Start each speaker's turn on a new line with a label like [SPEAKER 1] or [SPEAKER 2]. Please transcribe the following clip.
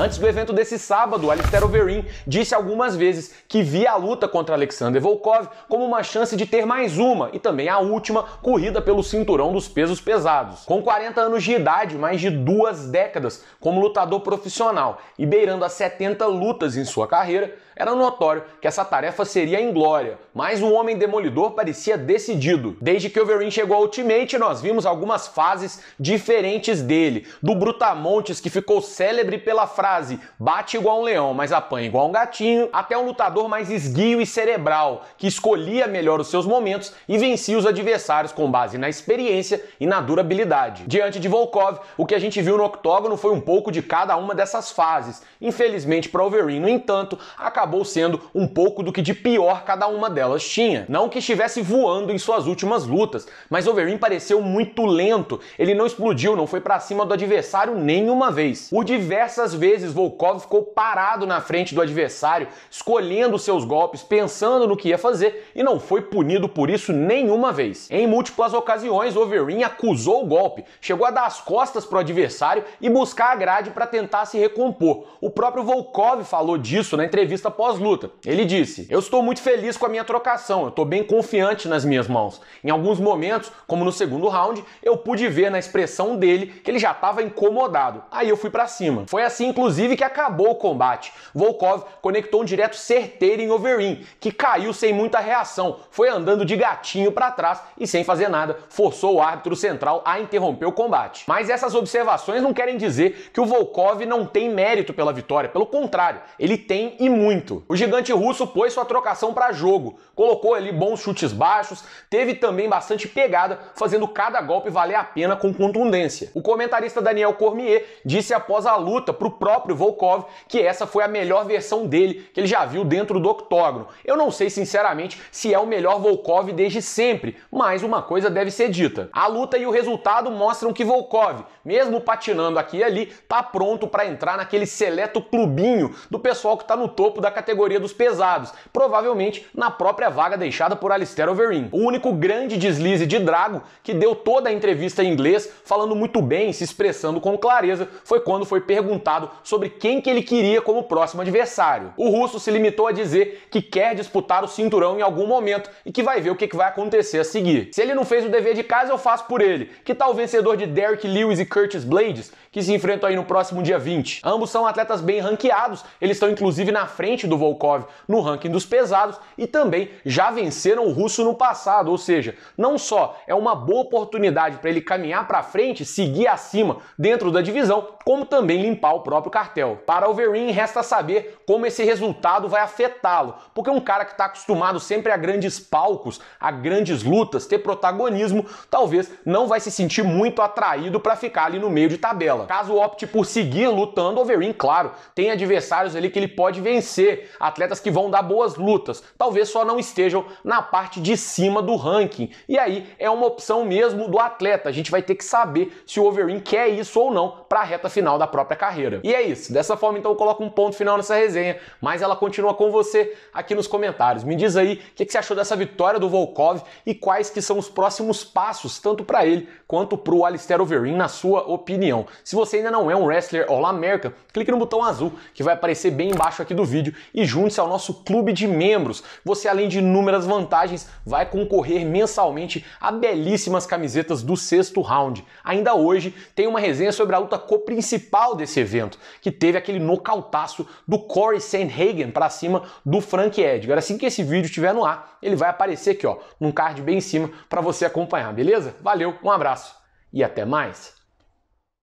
[SPEAKER 1] Antes do evento desse sábado, Alistair Overeem disse algumas vezes que via a luta contra Alexander Volkov como uma chance de ter mais uma e também a última corrida pelo cinturão dos pesos pesados. Com 40 anos de idade, mais de duas décadas como lutador profissional e beirando as 70 lutas em sua carreira, era notório que essa tarefa seria inglória, mas o homem demolidor parecia decidido. Desde que Overeem chegou ao Ultimate, nós vimos algumas fases diferentes dele, do Brutamontes que ficou célebre pela frase frase: bate igual um leão, mas apanha igual um gatinho, até um lutador mais esguio e cerebral, que escolhia melhor os seus momentos e vencia os adversários com base na experiência e na durabilidade. Diante de Volkov, o que a gente viu no octógono foi um pouco de cada uma dessas fases. Infelizmente para Overeem, no entanto, acabou sendo um pouco do que de pior cada uma delas tinha. Não que estivesse voando em suas últimas lutas, mas Overeem pareceu muito lento. Ele não explodiu, não foi para cima do adversário nenhuma vez. Por diversas vezes vezes Volkov ficou parado na frente do adversário, escolhendo seus golpes, pensando no que ia fazer e não foi punido por isso nenhuma vez. Em múltiplas ocasiões, Overeem acusou o golpe, chegou a dar as costas para o adversário e buscar a grade para tentar se recompor. O próprio Volkov falou disso na entrevista pós-luta. Ele disse: Eu estou muito feliz com a minha trocação, eu estou bem confiante nas minhas mãos. Em alguns momentos, como no segundo round, eu pude ver na expressão dele que ele já estava incomodado. Aí eu fui para cima. Foi assim, inclusive, que acabou o combate. Volkov conectou um direto certeiro em Overeem, que caiu sem muita reação, foi andando de gatinho para trás e sem fazer nada, forçou o árbitro central a interromper o combate. Mas essas observações não querem dizer que o Volkov não tem mérito pela vitória, pelo contrário, ele tem e muito. O gigante russo pôs sua trocação para jogo, colocou ali bons chutes baixos, teve também bastante pegada, fazendo cada golpe valer a pena com contundência. O comentarista Daniel Cormier disse após a luta pro próximo próprio Volkov que essa foi a melhor versão dele que ele já viu dentro do octógono. Eu não sei, sinceramente, se é o melhor Volkov desde sempre, mas uma coisa deve ser dita. A luta e o resultado mostram que Volkov, mesmo patinando aqui e ali, tá pronto para entrar naquele seleto clubinho do pessoal que tá no topo da categoria dos pesados, provavelmente na própria vaga deixada por Alistair Overeem. O único grande deslize de Drago que deu toda a entrevista em inglês, falando muito bem, se expressando com clareza, foi quando foi perguntado sobre quem que ele queria como próximo adversário. O russo se limitou a dizer que quer disputar o cinturão em algum momento e que vai ver o que vai acontecer a seguir. Se ele não fez o dever de casa, eu faço por ele. Que tal o vencedor de Derek Lewis e Curtis Blades, que se enfrentam aí no próximo dia 20? Ambos são atletas bem ranqueados, eles estão inclusive na frente do Volkov no ranking dos pesados e também já venceram o russo no passado, ou seja, não só é uma boa oportunidade para ele caminhar para frente, seguir acima dentro da divisão, como também limpar o próprio próprio cartel. Para Overeem, resta saber como esse resultado vai afetá-lo, porque um cara que está acostumado sempre a grandes palcos, a grandes lutas, ter protagonismo, talvez não vai se sentir muito atraído para ficar ali no meio de tabela. Caso opte por seguir lutando, Overeem, claro, tem adversários ali que ele pode vencer, atletas que vão dar boas lutas, talvez só não estejam na parte de cima do ranking. E aí é uma opção mesmo do atleta, a gente vai ter que saber se o Overeem quer isso ou não para a reta final da própria carreira. E é é isso. Dessa forma, então, eu coloco um ponto final nessa resenha, mas ela continua com você aqui nos comentários. Me diz aí o que, que você achou dessa vitória do Volkov e quais que são os próximos passos, tanto para ele quanto para o Alistair Overeem, na sua opinião. Se você ainda não é um wrestler All America, clique no botão azul que vai aparecer bem embaixo aqui do vídeo e junte-se ao nosso clube de membros. Você, além de inúmeras vantagens, vai concorrer mensalmente a belíssimas camisetas do sexto round. Ainda hoje tem uma resenha sobre a luta co-principal desse evento que teve aquele nocautaço do Corey Sandhagen para cima do Frank Edgar. Assim que esse vídeo estiver no ar, ele vai aparecer aqui, ó, num card bem em cima para você acompanhar, beleza? Valeu, um abraço e até mais.